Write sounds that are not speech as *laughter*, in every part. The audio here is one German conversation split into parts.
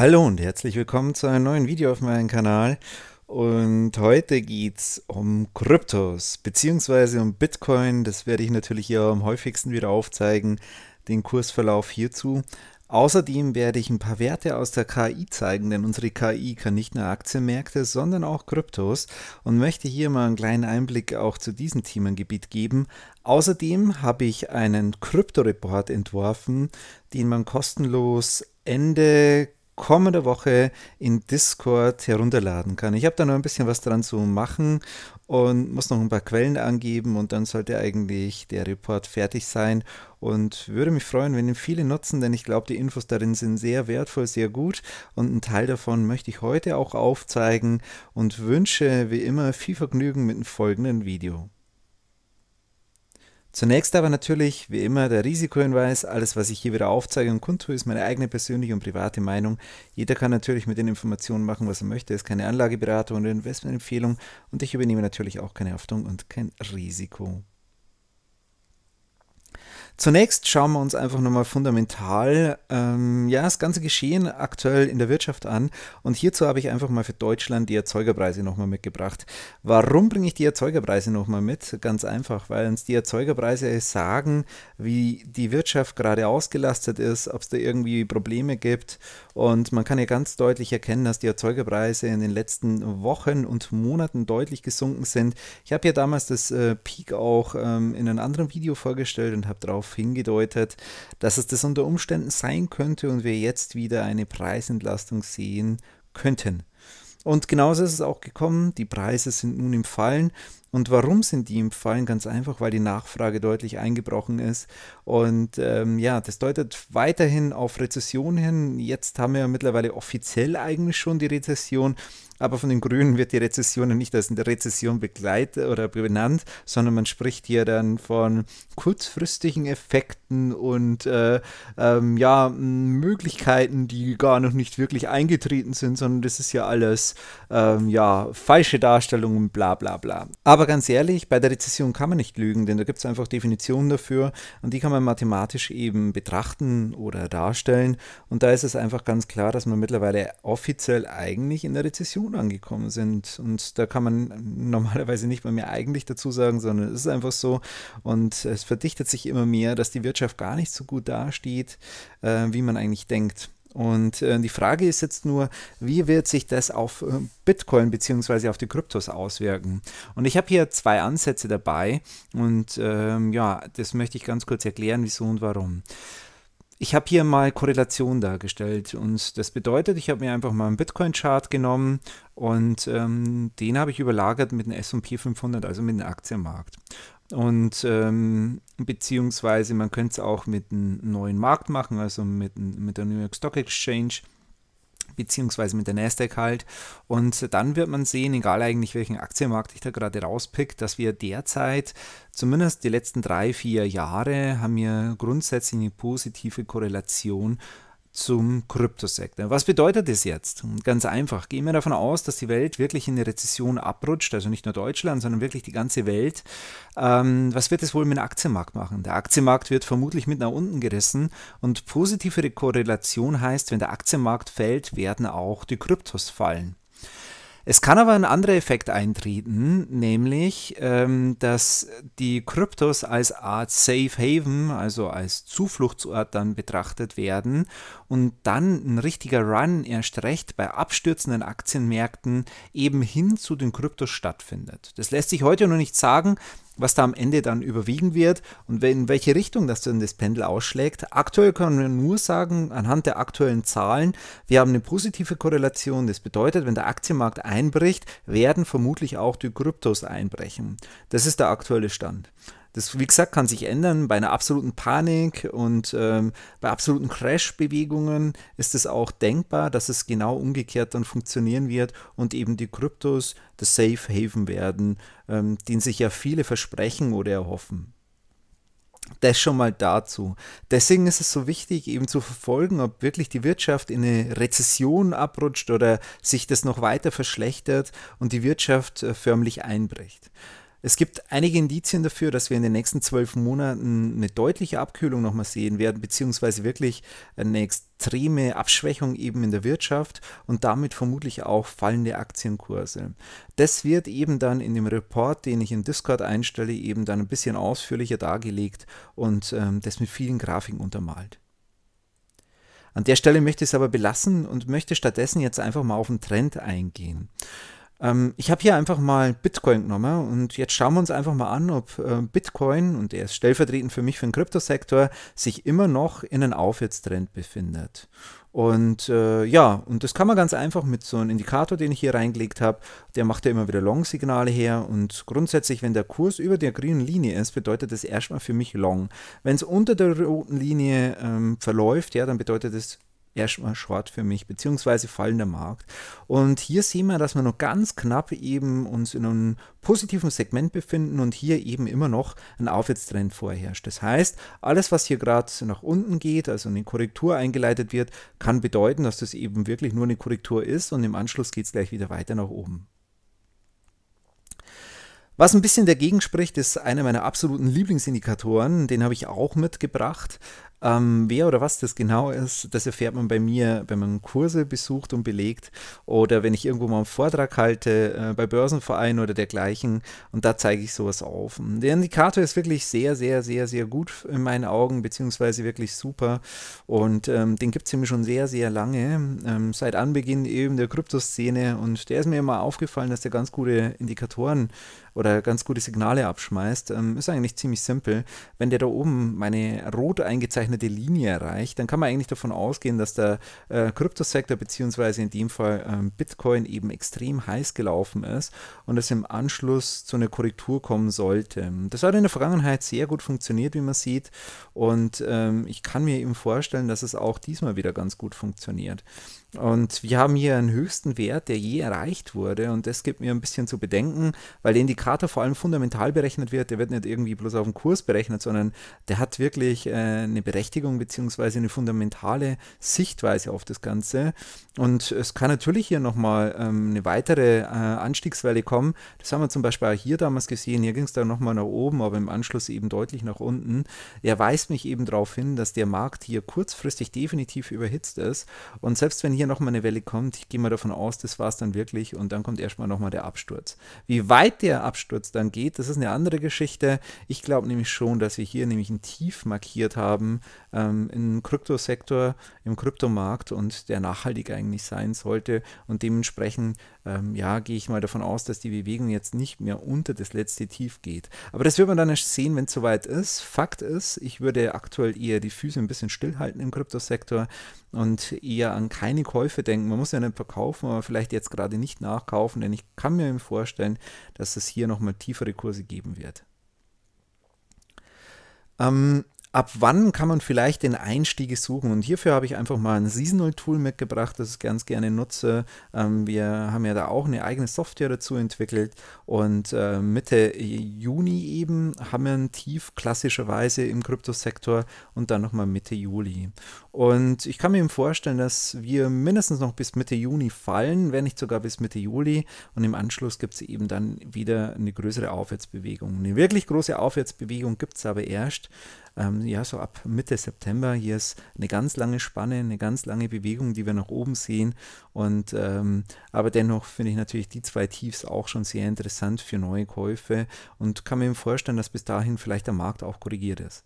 Hallo und herzlich willkommen zu einem neuen Video auf meinem Kanal. Und heute geht es um Kryptos bzw. um Bitcoin. Das werde ich natürlich hier am häufigsten wieder aufzeigen, den Kursverlauf hierzu. Außerdem werde ich ein paar Werte aus der KI zeigen, denn unsere KI kann nicht nur Aktienmärkte, sondern auch Kryptos und möchte hier mal einen kleinen Einblick auch zu diesem Themengebiet geben. Außerdem habe ich einen Krypto-Report entworfen, den man kostenlos Ende kommende Woche in Discord herunterladen kann. Ich habe da noch ein bisschen was dran zu machen und muss noch ein paar Quellen angeben und dann sollte eigentlich der Report fertig sein und würde mich freuen, wenn ihn viele nutzen, denn ich glaube, die Infos darin sind sehr wertvoll, sehr gut und einen Teil davon möchte ich heute auch aufzeigen und wünsche wie immer viel Vergnügen mit dem folgenden Video. Zunächst aber natürlich, wie immer, der Risikohinweis. Alles, was ich hier wieder aufzeige und kundtue, ist meine eigene persönliche und private Meinung. Jeder kann natürlich mit den Informationen machen, was er möchte. Es ist keine Anlageberatung oder Investmentempfehlung und ich übernehme natürlich auch keine Haftung und kein Risiko. Zunächst schauen wir uns einfach nochmal fundamental ähm, ja, das ganze Geschehen aktuell in der Wirtschaft an. Und hierzu habe ich einfach mal für Deutschland die Erzeugerpreise nochmal mitgebracht. Warum bringe ich die Erzeugerpreise nochmal mit? Ganz einfach, weil uns die Erzeugerpreise sagen, wie die Wirtschaft gerade ausgelastet ist, ob es da irgendwie Probleme gibt. Und man kann ja ganz deutlich erkennen, dass die Erzeugerpreise in den letzten Wochen und Monaten deutlich gesunken sind. Ich habe ja damals das äh, Peak auch ähm, in einem anderen Video vorgestellt und habe darauf hingedeutet, dass es das unter Umständen sein könnte und wir jetzt wieder eine Preisentlastung sehen könnten. Und genauso ist es auch gekommen. Die Preise sind nun im Fallen. Und warum sind die im Fallen? Ganz einfach, weil die Nachfrage deutlich eingebrochen ist. Und ähm, ja, das deutet weiterhin auf Rezession hin. Jetzt haben wir ja mittlerweile offiziell eigentlich schon die Rezession. Aber von den Grünen wird die Rezession nicht als Rezession begleitet oder benannt, sondern man spricht hier dann von kurzfristigen Effekten und äh, ähm, ja, Möglichkeiten, die gar noch nicht wirklich eingetreten sind, sondern das ist ja alles ähm, ja, falsche Darstellungen, bla bla bla. Aber aber ganz ehrlich, bei der Rezession kann man nicht lügen, denn da gibt es einfach Definitionen dafür und die kann man mathematisch eben betrachten oder darstellen. Und da ist es einfach ganz klar, dass wir mittlerweile offiziell eigentlich in der Rezession angekommen sind. Und da kann man *laughs* normalerweise nicht mal mehr eigentlich dazu sagen, sondern es ist einfach so. Und es verdichtet sich immer mehr, dass die Wirtschaft gar nicht so gut dasteht, äh, wie man eigentlich denkt. Und äh, die Frage ist jetzt nur, wie wird sich das auf äh, Bitcoin bzw. auf die Kryptos auswirken? Und ich habe hier zwei Ansätze dabei und ähm, ja, das möchte ich ganz kurz erklären, wieso und warum. Ich habe hier mal Korrelation dargestellt und das bedeutet, ich habe mir einfach mal einen Bitcoin-Chart genommen und ähm, den habe ich überlagert mit dem SP 500, also mit dem Aktienmarkt. Und ähm, beziehungsweise man könnte es auch mit einem neuen Markt machen, also mit, mit der New York Stock Exchange beziehungsweise mit der Nasdaq halt. Und dann wird man sehen, egal eigentlich welchen Aktienmarkt ich da gerade rauspick, dass wir derzeit, zumindest die letzten drei, vier Jahre, haben wir grundsätzlich eine positive Korrelation zum Kryptosektor. Was bedeutet das jetzt? Ganz einfach, gehen wir davon aus, dass die Welt wirklich in eine Rezession abrutscht, also nicht nur Deutschland, sondern wirklich die ganze Welt. Ähm, was wird es wohl mit dem Aktienmarkt machen? Der Aktienmarkt wird vermutlich mit nach unten gerissen und positive Korrelation heißt, wenn der Aktienmarkt fällt, werden auch die Kryptos fallen. Es kann aber ein anderer Effekt eintreten, nämlich, ähm, dass die Kryptos als Art Safe Haven, also als Zufluchtsort dann betrachtet werden und dann ein richtiger Run erst recht bei abstürzenden Aktienmärkten eben hin zu den Kryptos stattfindet. Das lässt sich heute noch nicht sagen, was da am Ende dann überwiegen wird und in welche Richtung das dann das Pendel ausschlägt. Aktuell können wir nur sagen, anhand der aktuellen Zahlen, wir haben eine positive Korrelation. Das bedeutet, wenn der Aktienmarkt einbricht, werden vermutlich auch die Kryptos einbrechen. Das ist der aktuelle Stand. Das, wie gesagt, kann sich ändern. Bei einer absoluten Panik und ähm, bei absoluten Crash-Bewegungen ist es auch denkbar, dass es genau umgekehrt dann funktionieren wird und eben die Kryptos das Safe Haven werden, ähm, den sich ja viele versprechen oder erhoffen. Das schon mal dazu. Deswegen ist es so wichtig, eben zu verfolgen, ob wirklich die Wirtschaft in eine Rezession abrutscht oder sich das noch weiter verschlechtert und die Wirtschaft äh, förmlich einbricht. Es gibt einige Indizien dafür, dass wir in den nächsten zwölf Monaten eine deutliche Abkühlung nochmal sehen werden, beziehungsweise wirklich eine extreme Abschwächung eben in der Wirtschaft und damit vermutlich auch fallende Aktienkurse. Das wird eben dann in dem Report, den ich in Discord einstelle, eben dann ein bisschen ausführlicher dargelegt und ähm, das mit vielen Grafiken untermalt. An der Stelle möchte ich es aber belassen und möchte stattdessen jetzt einfach mal auf den Trend eingehen. Ähm, ich habe hier einfach mal Bitcoin genommen und jetzt schauen wir uns einfach mal an, ob äh, Bitcoin, und er ist stellvertretend für mich für den Kryptosektor, sich immer noch in einem Aufwärtstrend befindet. Und äh, ja, und das kann man ganz einfach mit so einem Indikator, den ich hier reingelegt habe, der macht ja immer wieder Long-Signale her. Und grundsätzlich, wenn der Kurs über der grünen Linie ist, bedeutet das erstmal für mich Long. Wenn es unter der roten Linie ähm, verläuft, ja, dann bedeutet es erstmal Short für mich, beziehungsweise fallender Markt. Und hier sehen wir, dass wir noch ganz knapp eben uns in einem positiven Segment befinden und hier eben immer noch ein Aufwärtstrend vorherrscht. Das heißt, alles, was hier gerade nach unten geht, also eine Korrektur eingeleitet wird, kann bedeuten, dass das eben wirklich nur eine Korrektur ist und im Anschluss geht es gleich wieder weiter nach oben. Was ein bisschen dagegen spricht, ist einer meiner absoluten Lieblingsindikatoren, den habe ich auch mitgebracht. Ähm, wer oder was das genau ist, das erfährt man bei mir, wenn man Kurse besucht und belegt oder wenn ich irgendwo mal einen Vortrag halte, äh, bei Börsenvereinen oder dergleichen. Und da zeige ich sowas auf. Und der Indikator ist wirklich sehr, sehr, sehr, sehr gut in meinen Augen, beziehungsweise wirklich super. Und ähm, den gibt es nämlich schon sehr, sehr lange, ähm, seit Anbeginn eben der Kryptoszene. Und der ist mir immer aufgefallen, dass der ganz gute Indikatoren oder ganz gute Signale abschmeißt. Ähm, ist eigentlich ziemlich simpel. Wenn der da oben meine rot eingezeichnete gezeichnete Linie erreicht, dann kann man eigentlich davon ausgehen, dass der äh, Kryptosektor bzw. in dem Fall ähm, Bitcoin eben extrem heiß gelaufen ist und es im Anschluss zu einer Korrektur kommen sollte. Das hat in der Vergangenheit sehr gut funktioniert, wie man sieht und ähm, ich kann mir eben vorstellen, dass es auch diesmal wieder ganz gut funktioniert. Und wir haben hier einen höchsten Wert, der je erreicht wurde. Und das gibt mir ein bisschen zu bedenken, weil der Indikator vor allem fundamental berechnet wird. Der wird nicht irgendwie bloß auf den Kurs berechnet, sondern der hat wirklich äh, eine Berechtigung bzw. eine fundamentale Sichtweise auf das Ganze. Und es kann natürlich hier nochmal ähm, eine weitere äh, Anstiegswelle kommen. Das haben wir zum Beispiel auch hier damals gesehen. Hier ging es dann nochmal nach oben, aber im Anschluss eben deutlich nach unten. Er weist mich eben darauf hin, dass der Markt hier kurzfristig definitiv überhitzt ist. Und selbst wenn hier hier nochmal eine Welle kommt, ich gehe mal davon aus, das war es dann wirklich und dann kommt erstmal nochmal der Absturz. Wie weit der Absturz dann geht, das ist eine andere Geschichte. Ich glaube nämlich schon, dass wir hier nämlich ein Tief markiert haben ähm, im Kryptosektor, im Kryptomarkt und der nachhaltig eigentlich sein sollte und dementsprechend ähm, ja, gehe ich mal davon aus, dass die Bewegung jetzt nicht mehr unter das letzte Tief geht. Aber das wird man dann erst sehen, wenn es soweit ist. Fakt ist, ich würde aktuell eher die Füße ein bisschen stillhalten im Kryptosektor und eher an keine Käufe denken. Man muss ja nicht verkaufen, aber vielleicht jetzt gerade nicht nachkaufen, denn ich kann mir vorstellen, dass es hier nochmal tiefere Kurse geben wird. Ähm, ab wann kann man vielleicht den Einstieg suchen? Und hierfür habe ich einfach mal ein Seasonal-Tool mitgebracht, das ich ganz gerne nutze. Ähm, wir haben ja da auch eine eigene Software dazu entwickelt und äh, Mitte Juni eben haben wir ein Tief klassischerweise im Kryptosektor und dann nochmal Mitte Juli. Und ich kann mir vorstellen, dass wir mindestens noch bis Mitte Juni fallen, wenn nicht sogar bis Mitte Juli. Und im Anschluss gibt es eben dann wieder eine größere Aufwärtsbewegung. Eine wirklich große Aufwärtsbewegung gibt es aber erst ähm, ja, so ab Mitte September, hier ist eine ganz lange Spanne, eine ganz lange Bewegung, die wir nach oben sehen. Und ähm, aber dennoch finde ich natürlich die zwei Tiefs auch schon sehr interessant für neue Käufe und kann mir vorstellen, dass bis dahin vielleicht der Markt auch korrigiert ist.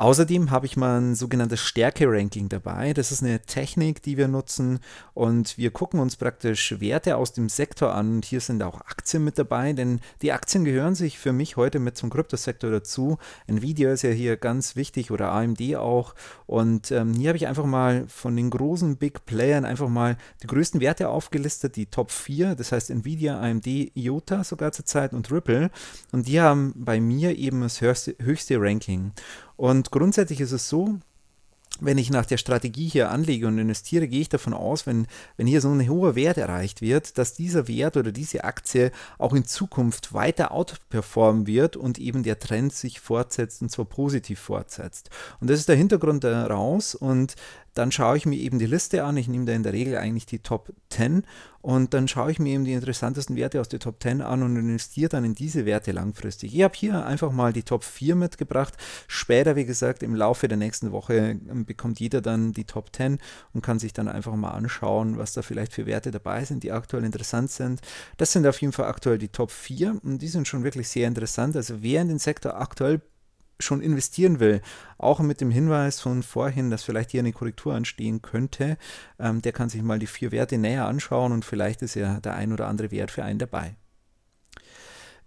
Außerdem habe ich mal ein sogenanntes Stärke-Ranking dabei. Das ist eine Technik, die wir nutzen und wir gucken uns praktisch Werte aus dem Sektor an. Und hier sind auch Aktien mit dabei, denn die Aktien gehören sich für mich heute mit zum Kryptosektor dazu. Nvidia ist ja hier ganz wichtig oder AMD auch. Und ähm, hier habe ich einfach mal von den großen Big Playern einfach mal die größten Werte aufgelistet, die Top 4, das heißt Nvidia, AMD, IOTA sogar zurzeit und Ripple. Und die haben bei mir eben das höchste, höchste Ranking. Und grundsätzlich ist es so, wenn ich nach der Strategie hier anlege und investiere, gehe ich davon aus, wenn, wenn hier so ein hoher Wert erreicht wird, dass dieser Wert oder diese Aktie auch in Zukunft weiter outperformen wird und eben der Trend sich fortsetzt und zwar positiv fortsetzt. Und das ist der Hintergrund daraus und dann schaue ich mir eben die Liste an. Ich nehme da in der Regel eigentlich die Top 10 und dann schaue ich mir eben die interessantesten Werte aus der Top 10 an und investiere dann in diese Werte langfristig. Ich habe hier einfach mal die Top 4 mitgebracht. Später, wie gesagt, im Laufe der nächsten Woche ähm, bekommt jeder dann die Top 10 und kann sich dann einfach mal anschauen, was da vielleicht für Werte dabei sind, die aktuell interessant sind. Das sind auf jeden Fall aktuell die Top 4 und die sind schon wirklich sehr interessant. Also wer in den Sektor aktuell schon investieren will, auch mit dem Hinweis von vorhin, dass vielleicht hier eine Korrektur anstehen könnte, ähm, der kann sich mal die vier Werte näher anschauen und vielleicht ist ja der ein oder andere Wert für einen dabei.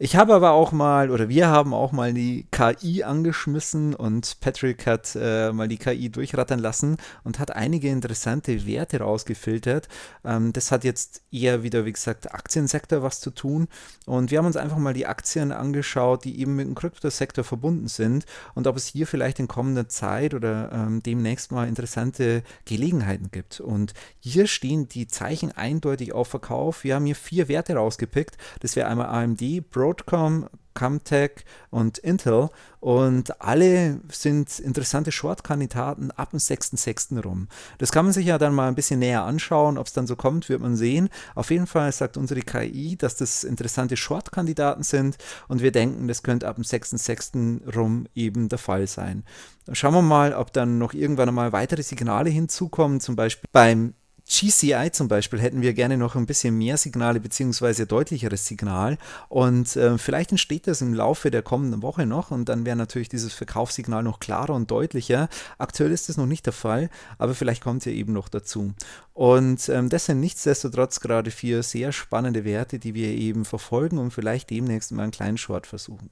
Ich habe aber auch mal, oder wir haben auch mal die KI angeschmissen und Patrick hat äh, mal die KI durchrattern lassen und hat einige interessante Werte rausgefiltert. Ähm, das hat jetzt eher wieder, wie gesagt, Aktiensektor was zu tun. Und wir haben uns einfach mal die Aktien angeschaut, die eben mit dem Kryptosektor verbunden sind und ob es hier vielleicht in kommender Zeit oder ähm, demnächst mal interessante Gelegenheiten gibt. Und hier stehen die Zeichen eindeutig auf Verkauf. Wir haben hier vier Werte rausgepickt. Das wäre einmal AMD, Pro Broadcom, Camtech und Intel und alle sind interessante Short-Kandidaten ab dem 6.6. rum. Das kann man sich ja dann mal ein bisschen näher anschauen, ob es dann so kommt, wird man sehen. Auf jeden Fall sagt unsere KI, dass das interessante Short-Kandidaten sind und wir denken, das könnte ab dem 6.6. rum eben der Fall sein. Schauen wir mal, ob dann noch irgendwann einmal weitere Signale hinzukommen, zum Beispiel beim GCI zum Beispiel hätten wir gerne noch ein bisschen mehr Signale beziehungsweise deutlicheres Signal und äh, vielleicht entsteht das im Laufe der kommenden Woche noch und dann wäre natürlich dieses Verkaufssignal noch klarer und deutlicher. Aktuell ist das noch nicht der Fall, aber vielleicht kommt ja eben noch dazu. Und ähm, das sind nichtsdestotrotz gerade vier sehr spannende Werte, die wir eben verfolgen und vielleicht demnächst mal einen kleinen Short versuchen.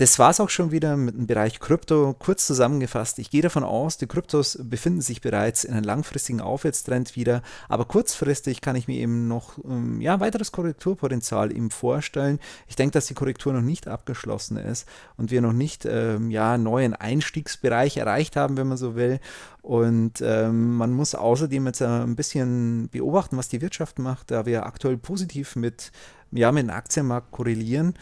Das war es auch schon wieder mit dem Bereich Krypto. Kurz zusammengefasst, ich gehe davon aus, die Kryptos befinden sich bereits in einem langfristigen Aufwärtstrend wieder, aber kurzfristig kann ich mir eben noch ähm, ja, weiteres Korrekturpotenzial eben vorstellen. Ich denke, dass die Korrektur noch nicht abgeschlossen ist und wir noch nicht ähm, ja, einen neuen Einstiegsbereich erreicht haben, wenn man so will. Und ähm, man muss außerdem jetzt äh, ein bisschen beobachten, was die Wirtschaft macht, da wir aktuell positiv mit, ja, mit dem Aktienmarkt korrelieren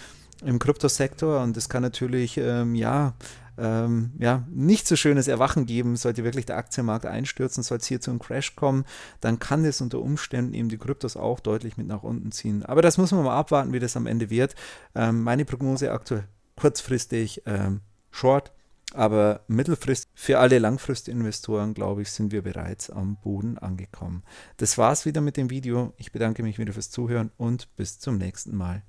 im Kryptosektor und es kann natürlich, ähm, ja, ähm, ja, nicht so schönes Erwachen geben, sollte wirklich der Aktienmarkt einstürzen, sollte es hier zu einem Crash kommen, dann kann es unter Umständen eben die Kryptos auch deutlich mit nach unten ziehen. Aber das muss man mal abwarten, wie das am Ende wird. Ähm, meine Prognose aktuell kurzfristig ähm, short, aber mittelfristig für alle Langfristinvestoren, glaube ich, sind wir bereits am Boden angekommen. Das war's wieder mit dem Video. Ich bedanke mich wieder fürs Zuhören und bis zum nächsten Mal.